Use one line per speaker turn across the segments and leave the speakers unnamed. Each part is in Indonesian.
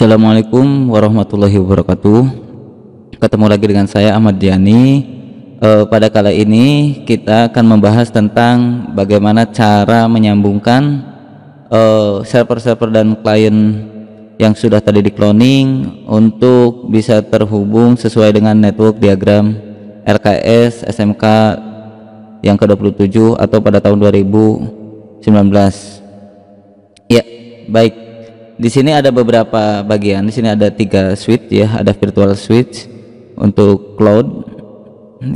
Assalamualaikum warahmatullahi wabarakatuh. Ketemu lagi dengan saya Ahmad Diani. E, pada kali ini kita akan membahas tentang bagaimana cara menyambungkan eh, server-server dan klien yang sudah tadi di cloning untuk bisa terhubung sesuai dengan network diagram RKS SMK yang ke-27 atau pada tahun 2019. Ya, baik di sini ada beberapa bagian di sini ada tiga switch ya ada virtual switch untuk cloud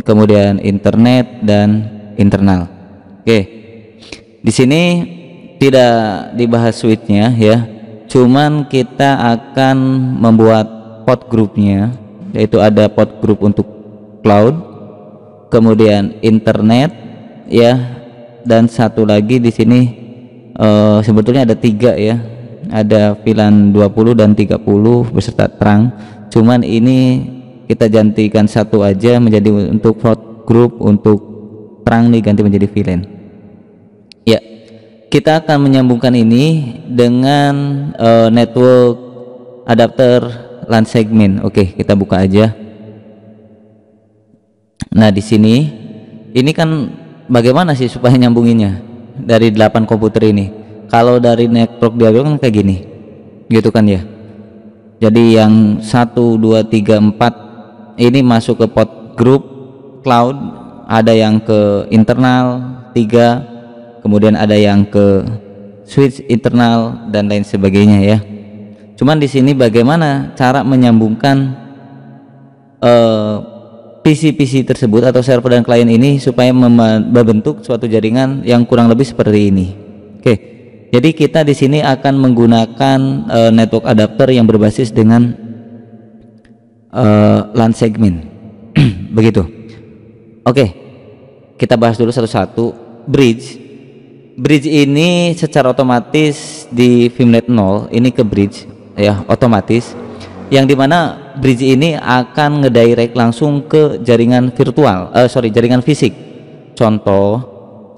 kemudian internet dan internal oke di sini tidak dibahas switchnya ya cuman kita akan membuat pod grupnya yaitu ada pod group untuk cloud kemudian internet ya dan satu lagi di sini uh, sebetulnya ada tiga ya ada pilihan 20 dan 30 beserta terang cuman ini kita gantikan satu aja menjadi untuk float group untuk terang nih ganti menjadi VLAN. ya kita akan menyambungkan ini dengan uh, network adapter LAN segment. oke kita buka aja nah di sini ini kan bagaimana sih supaya nyambunginnya dari 8 komputer ini kalau dari network diagram kan kayak gini gitu kan ya jadi yang 1 2 3 4 ini masuk ke pot group cloud ada yang ke internal 3 kemudian ada yang ke switch internal dan lain sebagainya ya cuman di sini bagaimana cara menyambungkan eh, PC-PC uh, tersebut atau server dan klien ini supaya membentuk suatu jaringan yang kurang lebih seperti ini oke okay. Jadi kita di sini akan menggunakan uh, network adapter yang berbasis dengan uh, LAN segmen. Begitu. Oke. Okay. Kita bahas dulu satu-satu. Bridge. Bridge ini secara otomatis di Vimlet 0 ini ke bridge ya, otomatis. Yang dimana bridge ini akan ngedirect langsung ke jaringan virtual, uh, sorry jaringan fisik. Contoh,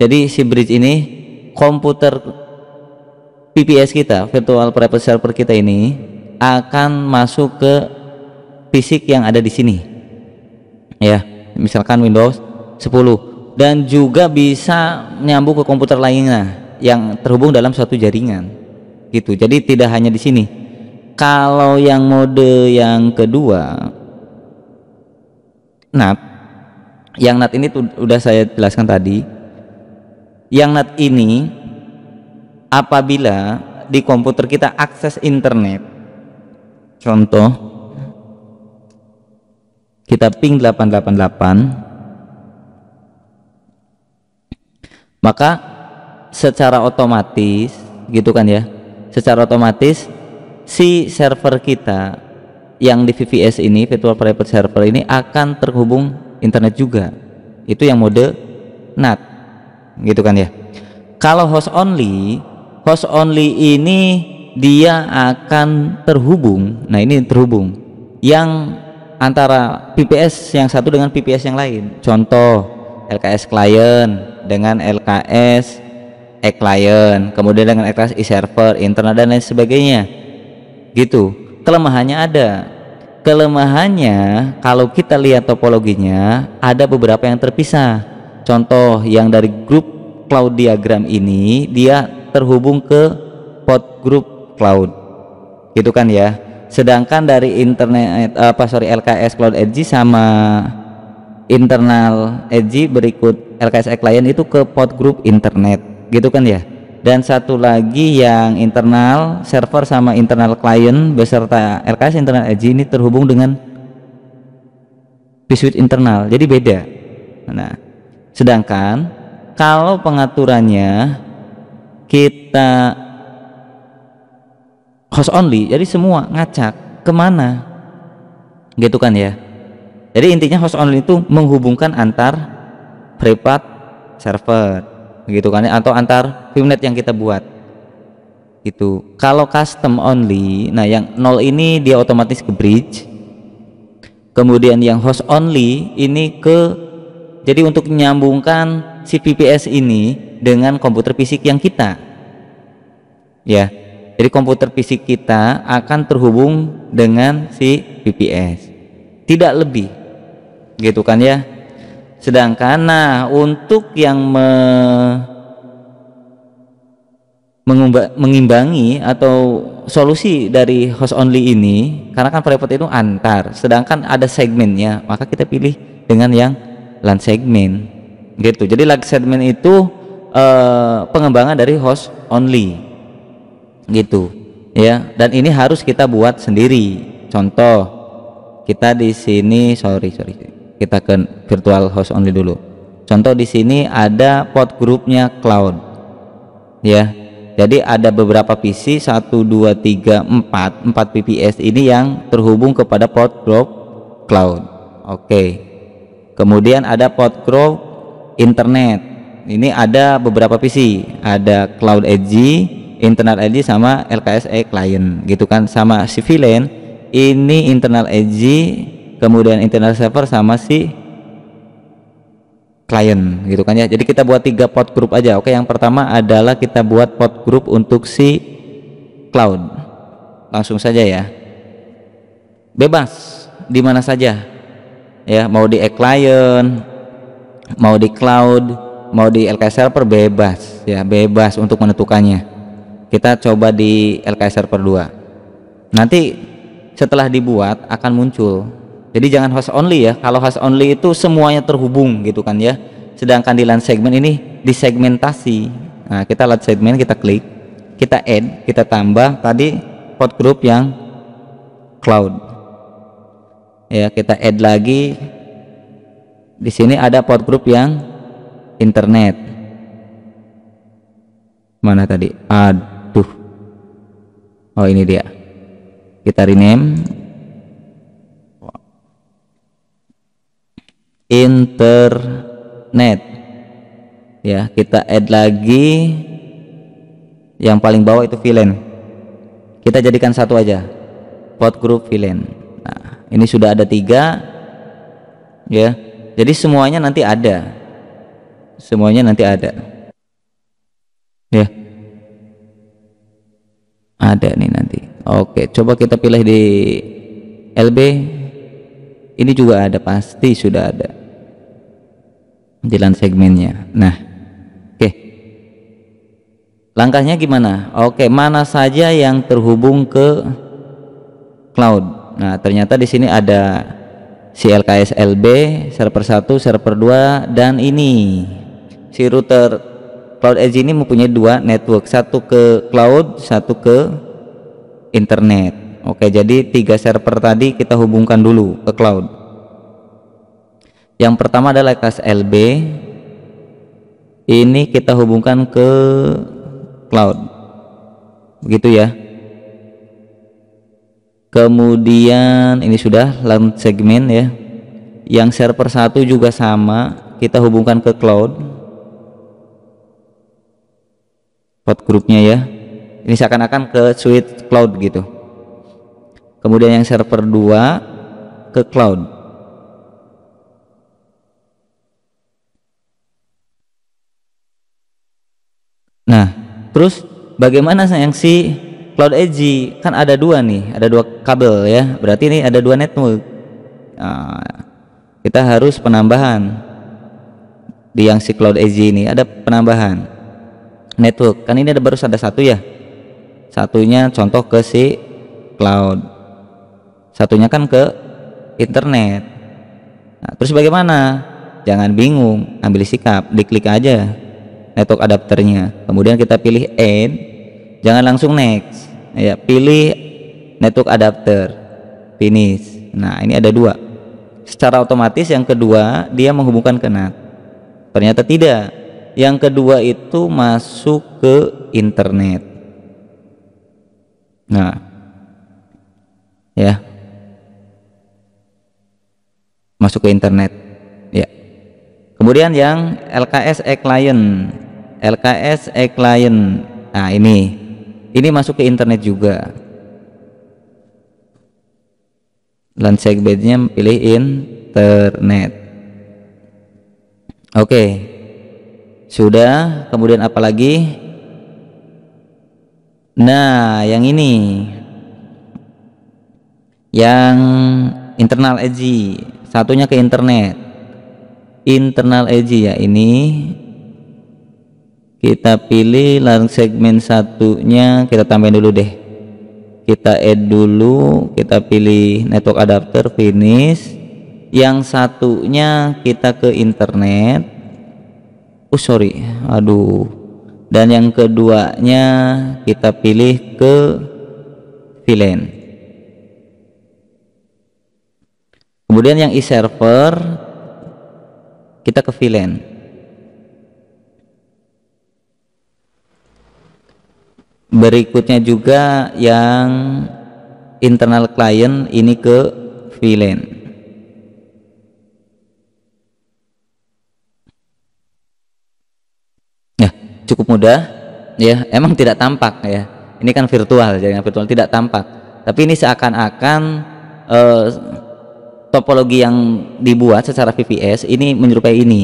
jadi si bridge ini komputer VPS kita, virtual private server kita ini akan masuk ke fisik yang ada di sini. Ya, misalkan Windows 10 dan juga bisa nyambung ke komputer lainnya yang terhubung dalam suatu jaringan. Gitu. Jadi tidak hanya di sini. Kalau yang mode yang kedua NAT yang NAT ini tuh, udah saya jelaskan tadi. Yang NAT ini apabila di komputer kita akses internet contoh kita ping 888 maka secara otomatis gitu kan ya secara otomatis si server kita yang di VVS ini virtual private server ini akan terhubung internet juga itu yang mode NAT gitu kan ya kalau host only host only ini dia akan terhubung nah ini terhubung yang antara PPS yang satu dengan PPS yang lain contoh LKS client dengan LKS e-client kemudian dengan LKS e-server internal dan lain sebagainya gitu kelemahannya ada kelemahannya kalau kita lihat topologinya ada beberapa yang terpisah contoh yang dari grup cloud diagram ini dia terhubung ke pod group cloud gitu kan ya sedangkan dari internet apa sorry LKS Cloud Edge sama internal Edge berikut LKS client itu ke pod group internet gitu kan ya dan satu lagi yang internal server sama internal client beserta LKS internal Edge ini terhubung dengan vSwitch internal jadi beda nah sedangkan kalau pengaturannya kita host only jadi semua ngacak kemana gitu kan ya jadi intinya host only itu menghubungkan antar private server gitu kan ya? atau antar VMnet yang kita buat itu. kalau custom only nah yang nol ini dia otomatis ke bridge kemudian yang host only ini ke jadi untuk menyambungkan si PPS ini dengan komputer fisik yang kita. Ya. Jadi komputer fisik kita akan terhubung dengan si PPS. Tidak lebih. Gitu kan ya. Sedangkan nah untuk yang me mengimbangi atau solusi dari host only ini karena kan private itu antar sedangkan ada segmennya maka kita pilih dengan yang lan segmen gitu jadi like segment itu uh, pengembangan dari host only gitu ya dan ini harus kita buat sendiri contoh kita di sini sorry sorry kita ke virtual host only dulu contoh di sini ada pod grupnya cloud ya jadi ada beberapa PC satu dua tiga empat empat PPS ini yang terhubung kepada pod group cloud oke okay. kemudian ada pod group internet. Ini ada beberapa PC, ada Cloud Edge, Internal Edge sama LKSE client gitu kan sama si VLAN ini Internal Edge kemudian Internal Server sama si client gitu kan ya. Jadi kita buat tiga pod group aja. Oke, yang pertama adalah kita buat pot grup untuk si cloud. Langsung saja ya. Bebas di mana saja. Ya, mau di e-client, mau di cloud mau di LKS server bebas ya bebas untuk menentukannya kita coba di LKS server 2 nanti setelah dibuat akan muncul jadi jangan host only ya kalau host only itu semuanya terhubung gitu kan ya sedangkan di LAN segmen ini disegmentasi nah, kita LAN segmen kita klik kita add kita tambah tadi pod group yang cloud ya kita add lagi di sini ada port group yang internet mana tadi aduh oh ini dia kita rename internet ya kita add lagi yang paling bawah itu villain kita jadikan satu aja pot group villain nah ini sudah ada tiga ya jadi semuanya nanti ada. Semuanya nanti ada. Ya. Ada nih nanti. Oke, coba kita pilih di LB. Ini juga ada pasti sudah ada. Jalan segmennya. Nah, oke. Langkahnya gimana? Oke, mana saja yang terhubung ke cloud. Nah, ternyata di sini ada si LB server 1 server 2 dan ini si router Cloud Edge ini mempunyai dua network satu ke cloud satu ke internet oke jadi tiga server tadi kita hubungkan dulu ke cloud yang pertama adalah LB ini kita hubungkan ke cloud begitu ya kemudian ini sudah land segmen ya yang server satu juga sama kita hubungkan ke cloud pot grupnya ya ini seakan-akan ke switch cloud gitu kemudian yang server 2 ke cloud nah terus bagaimana yang si Cloud Edge kan ada dua nih, ada dua kabel ya. Berarti ini ada dua network. Nah, kita harus penambahan di yang si Cloud Edge ini ada penambahan network. Kan ini ada baru ada satu ya. Satunya contoh ke si cloud. Satunya kan ke internet. Nah, terus bagaimana? Jangan bingung, ambil sikap, diklik aja network adapternya. Kemudian kita pilih add jangan langsung next ya pilih network adapter finish nah ini ada dua secara otomatis yang kedua dia menghubungkan ke NAT ternyata tidak yang kedua itu masuk ke internet nah ya masuk ke internet ya kemudian yang LKS e-client LKS e-client nah ini ini masuk ke internet juga dan segmennya pilih internet oke sudah kemudian apa lagi nah yang ini yang internal edgy satunya ke internet internal edgy ya ini kita pilih lang segmen satunya kita tambahin dulu deh kita add dulu kita pilih network adapter finish yang satunya kita ke internet oh sorry aduh dan yang keduanya kita pilih ke VLAN kemudian yang e-server kita ke VLAN berikutnya juga yang internal client ini ke VLAN ya cukup mudah ya emang tidak tampak ya ini kan virtual jadi virtual tidak tampak tapi ini seakan-akan eh, topologi yang dibuat secara VPS ini menyerupai ini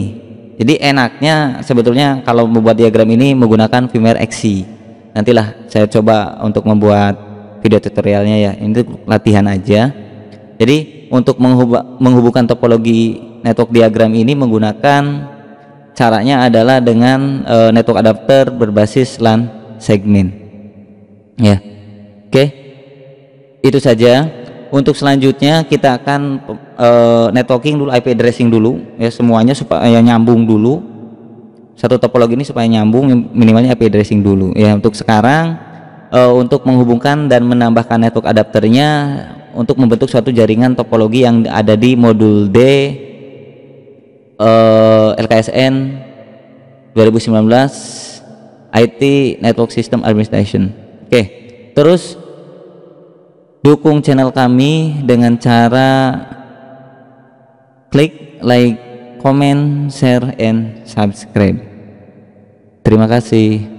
jadi enaknya sebetulnya kalau membuat diagram ini menggunakan VMware XC nantilah saya coba untuk membuat video tutorialnya ya ini latihan aja jadi untuk menghubungkan topologi network diagram ini menggunakan caranya adalah dengan e, network adapter berbasis LAN segmen ya oke okay. itu saja untuk selanjutnya kita akan e, networking dulu IP addressing dulu ya semuanya supaya nyambung dulu satu topologi ini supaya nyambung minimalnya IP addressing dulu ya untuk sekarang uh, untuk menghubungkan dan menambahkan network adapternya untuk membentuk suatu jaringan topologi yang ada di modul D uh, LKSN 2019 IT Network System Administration oke okay. terus dukung channel kami dengan cara klik like comment, share, and subscribe. Terima kasih.